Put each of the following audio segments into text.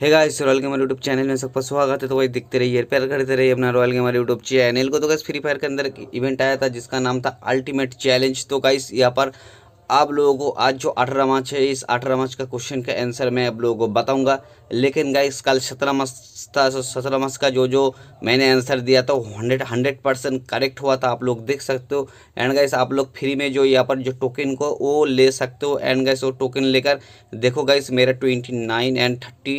हे guys royal gamer YouTube channel में सबका स्वागत है तो वही दिखते रहिए प्यार करते रहिए अपना रॉयल गेमर यूट्यूब चैनल को तो गाइस फ्री फायर के अंदर एक इवेंट आया था जिसका नाम था अल्टीमेट चैलेंज तो गाइस यहाँ पर आप लोगों को आज जो अठारह मार्च है इस अठारह मार्च का क्वेश्चन का आंसर मैं आप लोगों को बताऊंगा लेकिन गाइस कल सत्रह मार्च था तो सत्रह मार्च का जो जो मैंने आंसर दिया था वो हंड्रेड हंड्रेड परसेंट करेक्ट हुआ था आप लोग देख सकते हो एंड गाइस आप लोग फ्री में जो यहाँ पर जो टोकन को वो ले सकते हो एंड गाइस वो टोकन लेकर देखो गाइस मेरा twenty nine and thirty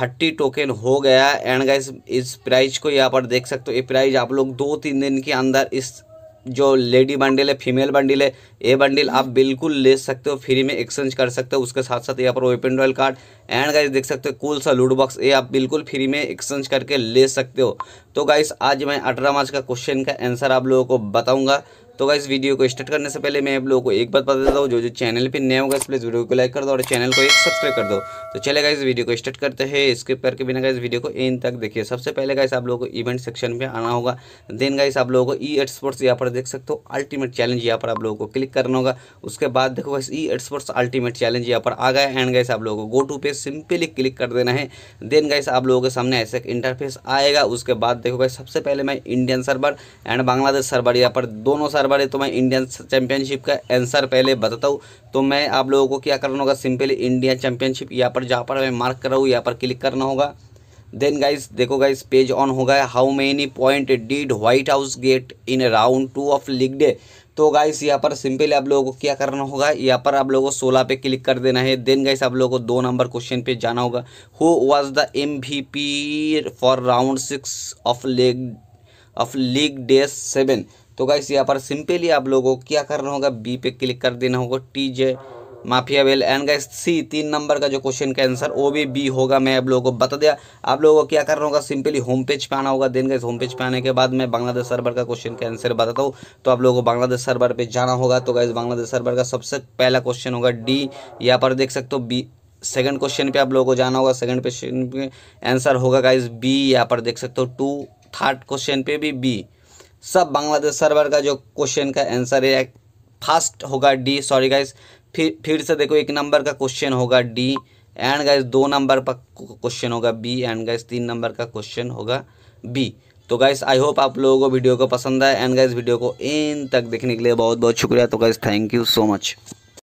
thirty token हो गया एंड गाइस इस प्राइज को यहाँ पर देख सकते हो ये प्राइज आप लोग दो तीन दिन के अंदर इस जो लेडी बंडल है फीमेल बंडल है ये बंडल आप बिल्कुल ले सकते हो फ्री में एक्सचेंज कर सकते हो उसके साथ साथ यहाँ पर open royal card and guys देख सकते हो कूल सा लूट बॉक्स ये आप बिल्कुल फ्री में एक्सचेंज करके ले सकते हो तो गाइस आज मैं अठारह मार्च का क्वेश्चन का आंसर आप लोगों को बताऊँगा तो गाइस वीडियो को स्टार्ट करने से पहले मैं आप लोगों को एक बात बता देता हूँ जो जो चैनल पे नया होगा इस प्लीज़ वीडियो को लाइक कर दो और चैनल को एक सब्सक्राइब कर दो तो चले गाइस वीडियो को स्टार्ट करते हैं स्किप करके बिना गाइस वीडियो को एंड तक देखिए सबसे पहले गाइस आप लोगों को इवेंट सेक्शन में आना होगा देन गाइस आप लोगों को ई एड स्पोर्ट्स यहाँ पर देख सकते हो अल्टीमेट चैलेंज यहाँ पर आप लोगों को क्लिक करना होगा उसके बाद देखो guys E A Sports ultimate challenge यहाँ पर आ गया एंड गाइस आप लोगों को गो टू पे सिंपली क्लिक कर देना है देन गाइस आप लोगों के सामने ऐसे एक इंटरफेस आएगा उसके बाद देखो गाइस सबसे पहले मैं Indian server and Bangladesh server यहाँ पर दोनों हर बार तो मैं इंडियन चैंपियनशिप का आंसर पहले बताता हूँ तो मैं आप लोगों को क्या करना होगा सिंपली इंडिया चैंपियनशिप यहाँ पर जहाँ पर मैं मार्क कर रहा हूँ यहाँ पर क्लिक करना होगा देन गाइस देखो गाइस पेज ऑन होगा how many point did White House get in round two of league day तो गाइस यहाँ पर सिंपली आप लोगों को क्या करना होगा यहाँ पर आप लोगों को सोलह पे क्लिक कर देना है देन गाइस आप लोगों को दो नंबर क्वेश्चन पे जाना होगा who was the M V P for round six of league of league day seven तो गाइस यहाँ पर सिंपली आप लोगों को क्या करना होगा बी पे क्लिक कर देना होगा T J mafia well and guys C तीन नंबर का जो क्वेश्चन का आंसर वो भी बी होगा मैं आप लोगों को बता दिया आप लोगों को क्या करना होगा सिंपली होम पेज पे आना होगा देन गाइस होम पेज पे आने के बाद मैं बांग्लादेश सर्वर का क्वेश्चन का आंसर बताता हूँ तो आप लोगों को बांग्लादेश सर्वर पे जाना होगा तो गाइस बांग्लादेश सर्वर का सबसे पहला क्वेश्चन होगा डी यहाँ पर देख सकते हो बी सेकेंड क्वेश्चन पे आप लोगों को जाना होगा सेकेंड क्वेश्चन पे आंसर होगा गाइस बी यहाँ पर देख सकते हो टू थर्ड क्वेश्चन पे भी बी सब बांग्लादेश सर्वर का जो क्वेश्चन का आंसर है फर्स्ट होगा डी सॉरी गाइज फिर फिर से देखो एक नंबर का क्वेश्चन होगा डी एंड गाइज दो नंबर का क्वेश्चन होगा बी एंड गाइज तीन नंबर का क्वेश्चन होगा बी तो गाइस आई होप आप लोगों को वीडियो को पसंद आए एंड गाइस वीडियो को इन तक देखने के लिए बहुत बहुत शुक्रिया तो guys thank you so much